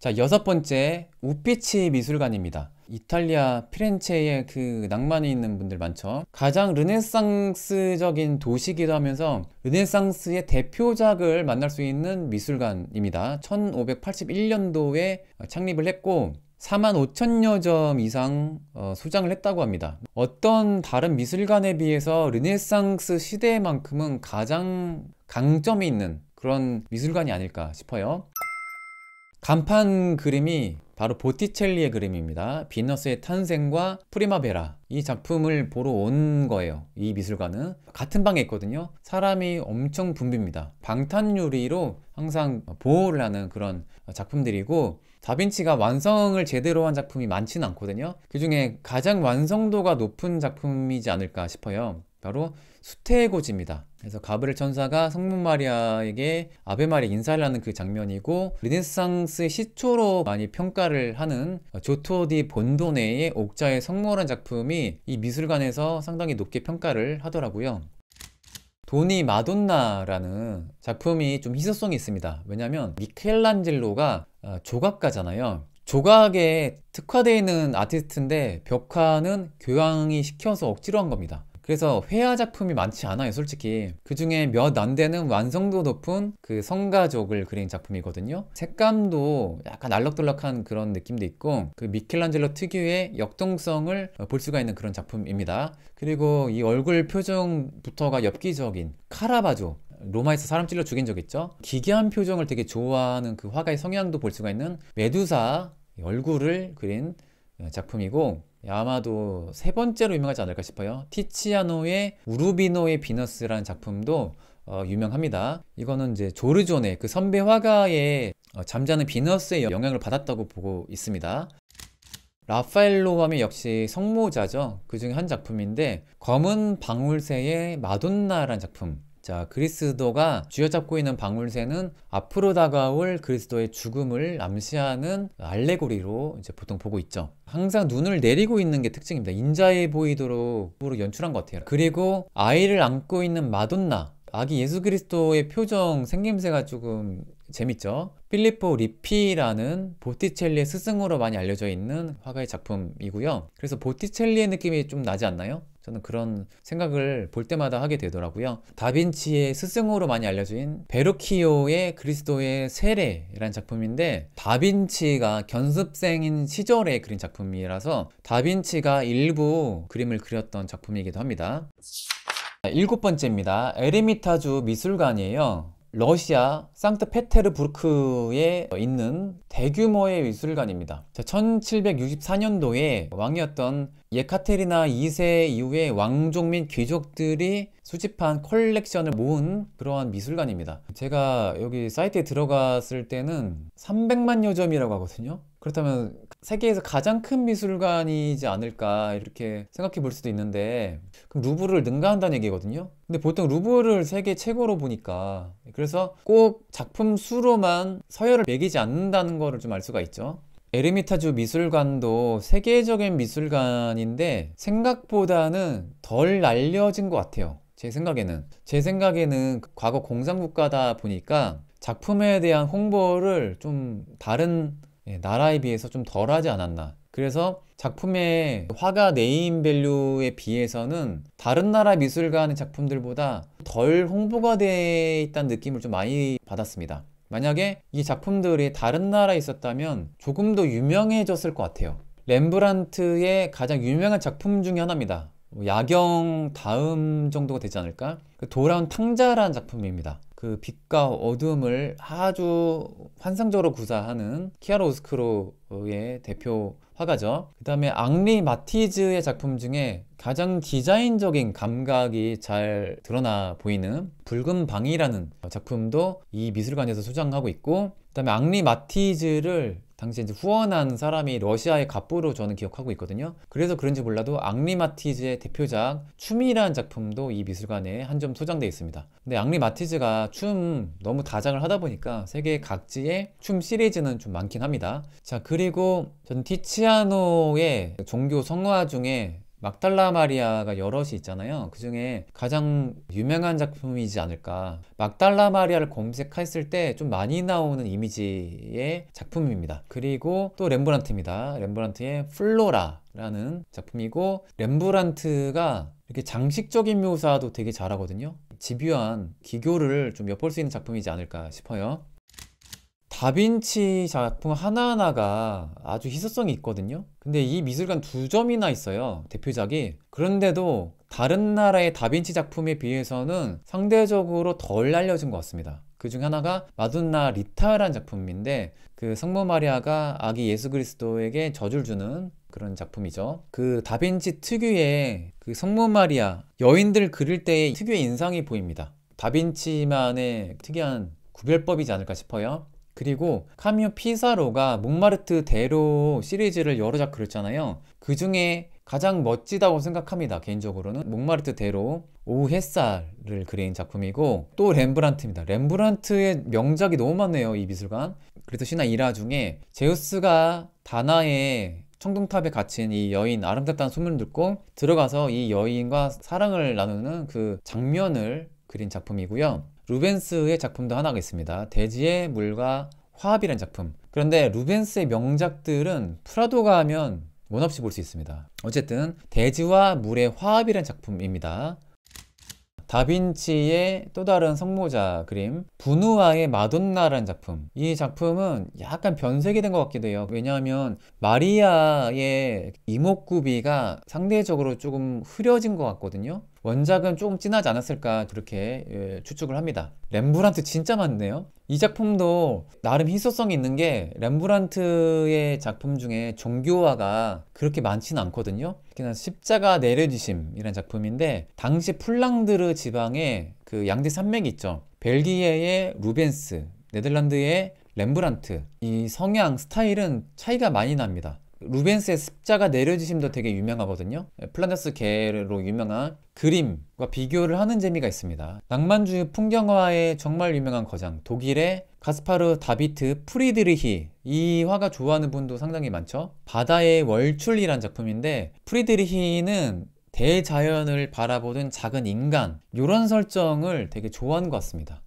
자 여섯 번째 우피치 미술관입니다. 이탈리아 피렌체에그 낭만이 있는 분들 많죠. 가장 르네상스적인 도시기도 하면서 르네상스의 대표작을 만날 수 있는 미술관입니다. 1581년도에 창립을 했고 4만 5천여 점 이상 소장을 어, 했다고 합니다. 어떤 다른 미술관에 비해서 르네상스 시대만큼은 가장 강점이 있는 그런 미술관이 아닐까 싶어요. 간판 그림이 바로 보티첼리의 그림입니다. 비너스의 탄생과 프리마베라 이 작품을 보러 온 거예요. 이 미술관은 같은 방에 있거든요. 사람이 엄청 붐빕니다. 방탄유리로 항상 보호를 하는 그런 작품들이고 다빈치가 완성을 제대로 한 작품이 많지는 않거든요. 그 중에 가장 완성도가 높은 작품이지 않을까 싶어요. 바로 수태의 고지입니다. 그래서 가브리엘 천사가 성모 마리아에게 아베 마리 인사를 하는 그 장면이고 르네상스의 시초로 많이 평가를 하는 조토디 본도네의 옥자의 성모라는 작품이 이 미술관에서 상당히 높게 평가를 하더라고요. 돈이 마돈나라는 작품이 좀 희소성이 있습니다. 왜냐하면 미켈란젤로가 어, 조각가잖아요. 조각에 특화되어 있는 아티스트인데 벽화는 교양이 시켜서 억지로 한 겁니다. 그래서 회화 작품이 많지 않아요 솔직히 그 중에 몇 안 되는 완성도 높은 그 성가족을 그린 작품이거든요 색감도 약간 알록달록한 그런 느낌도 있고 그 미켈란젤로 특유의 역동성을 볼 수가 있는 그런 작품입니다 그리고 이 얼굴 표정부터가 엽기적인 카라바조 로마에서 사람 찔러 죽인 적 있죠 기괴한 표정을 되게 좋아하는 그 화가의 성향도 볼 수가 있는 메두사 얼굴을 그린 작품이고 예, 아마도 세 번째로 유명하지 않을까 싶어요. 티치아노의 우르비노의 비너스라는 작품도 어, 유명합니다. 이거는 이제 조르존의 그 선배 화가의 어, 잠자는 비너스의 영향을 받았다고 보고 있습니다. 라파엘로 하면 역시 성모자죠. 그 중에 한 작품인데 검은 방울새의 마돈나라는 작품 자, 그리스도가 쥐어잡고 있는 방울새는 앞으로 다가올 그리스도의 죽음을 암시하는 알레고리로 이제 보통 보고 있죠. 항상 눈을 내리고 있는 게 특징입니다. 인자해 보이도록 연출한 것 같아요. 그리고 아이를 안고 있는 마돈나, 아기 예수 그리스도의 표정 생김새가 조금 재밌죠? 필리포 리피라는 보티첼리의 스승으로 많이 알려져 있는 화가의 작품이고요. 그래서 보티첼리의 느낌이 좀 나지 않나요? 저는 그런 생각을 볼 때마다 하게 되더라고요. 다빈치의 스승으로 많이 알려진 베르키오의 그리스도의 세례라는 작품인데 다빈치가 견습생인 시절에 그린 작품이라서 다빈치가 일부 그림을 그렸던 작품이기도 합니다. 일곱 번째입니다. 에르미타주 미술관이에요. 러시아 상트페테르부르크에 있는 대규모의 미술관입니다. 1764년도에 왕이었던 예카테리나 2세 이후에 왕족 및 귀족들이 수집한 컬렉션을 모은 그러한 미술관입니다. 제가 여기 사이트에 들어갔을 때는 300만 여점이라고 하거든요. 그렇다면 세계에서 가장 큰 미술관이지 않을까 이렇게 생각해 볼 수도 있는데 그럼 루브르를 능가한다는 얘기거든요. 근데 보통 루브르를 세계 최고로 보니까 그래서 꼭 작품 수로만 서열을 매기지 않는다는 거를 좀 알 수가 있죠. 에르미타주 미술관도 세계적인 미술관인데 생각보다는 덜 알려진 것 같아요. 제 생각에는. 제 생각에는 과거 공산국가다 보니까 작품에 대한 홍보를 좀 다른 예, 나라에 비해서 좀 덜 하지 않았나. 그래서 작품의 화가 네임밸류에 비해서는 다른 나라 미술관의 작품들보다 덜 홍보가 돼 있다는 느낌을 좀 많이 받았습니다. 만약에 이 작품들이 다른 나라에 있었다면 조금 더 유명해졌을 것 같아요. 렘브란트의 가장 유명한 작품 중의 하나입니다. 뭐 야경 다음 정도가 되지 않을까? 그 돌아온 탕자라는 작품입니다. 그 빛과 어둠을 아주 환상적으로 구사하는 키아로 우스크로의 대표 화가죠. 그 다음에 앙리 마티즈의 작품 중에 가장 디자인적인 감각이 잘 드러나 보이는 붉은 방이라는 작품도 이 미술관에서 소장하고 있고 그 다음에 앙리 마티즈를 당시 이제 후원한 사람이 러시아의 갑부로 저는 기억하고 있거든요. 그래서 그런지 몰라도 앙리 마티즈의 대표작 춤이라는 작품도 이 미술관에 한 점소장되어 있습니다. 근데 앙리 마티즈가 춤 너무 다장을 하다 보니까 세계 각지의 춤 시리즈는 좀 많긴 합니다. 자 그리고 전 티치아노의 종교 성화 중에 막달라 마리아가 여럿이 있잖아요. 그 중에 가장 유명한 작품이지 않을까. 막달라 마리아를 검색했을 때 좀 많이 나오는 이미지의 작품입니다. 그리고 또 렘브란트입니다. 렘브란트의 플로라라는 작품이고 렘브란트가 이렇게 장식적인 묘사도 되게 잘하거든요. 집요한 기교를 좀 엿볼 수 있는 작품이지 않을까 싶어요. 다빈치 작품 하나하나가 아주 희소성이 있거든요. 근데 이 미술관 두 점이나 있어요. 대표작이. 그런데도 다른 나라의 다빈치 작품에 비해서는 상대적으로 덜 알려진 것 같습니다. 그 중 하나가 마돈나 리타라는 작품인데 그 성모 마리아가 아기 예수 그리스도에게 젖을 주는 그런 작품이죠. 그 다빈치 특유의 그 성모 마리아 여인들 그릴 때의 특유의 인상이 보입니다. 다빈치만의 특이한 구별법이지 않을까 싶어요. 그리고 카뮤 피사로가 몽마르트 대로 시리즈를 여러 작 그렸잖아요 그 중에 가장 멋지다고 생각합니다 개인적으로는 몽마르트 대로 오후 햇살을 그린 작품이고 또 렘브란트입니다 렘브란트의 명작이 너무 많네요 이 미술관 그래서 신화 1화 중에 제우스가 다나의 청동탑에 갇힌 이 여인 아름답다는 소문을 듣고 들어가서 이 여인과 사랑을 나누는 그 장면을 그린 작품이고요 루벤스의 작품도 하나가 있습니다. 대지의 물과 화합이라는 작품. 그런데 루벤스의 명작들은 프라도가 하면 원 없이 볼 수 있습니다. 어쨌든 대지와 물의 화합이라는 작품입니다. 다빈치의 또 다른 성모자 그림 분우아의 마돈나라는 작품 이 작품은 약간 변색이 된 것 같기도 해요 왜냐하면 마리아의 이목구비가 상대적으로 조금 흐려진 것 같거든요 원작은 조금 진하지 않았을까 그렇게 예, 추측을 합니다. 렘브란트 진짜 많네요. 이 작품도 나름 희소성이 있는 게 렘브란트의 작품 중에 종교화가 그렇게 많지는 않거든요. 특히 십자가 내려지심이라는 작품인데 당시 플랑드르 지방에 그 양대 산맥이 있죠. 벨기에의 루벤스, 네덜란드의 렘브란트 이 성향 스타일은 차이가 많이 납니다. 루벤스의 십자가 내려지심도 되게 유명하거든요. 예, 플란다스 개로 유명한 그림과 비교를 하는 재미가 있습니다. 낭만주의 풍경화의 정말 유명한 거장 독일의 가스파르 다비트 프리드리히 이 화가 좋아하는 분도 상당히 많죠. 바다의 월출이란 작품인데 프리드리히는 대자연을 바라보는 작은 인간 이런 설정을 되게 좋아하는 것 같습니다.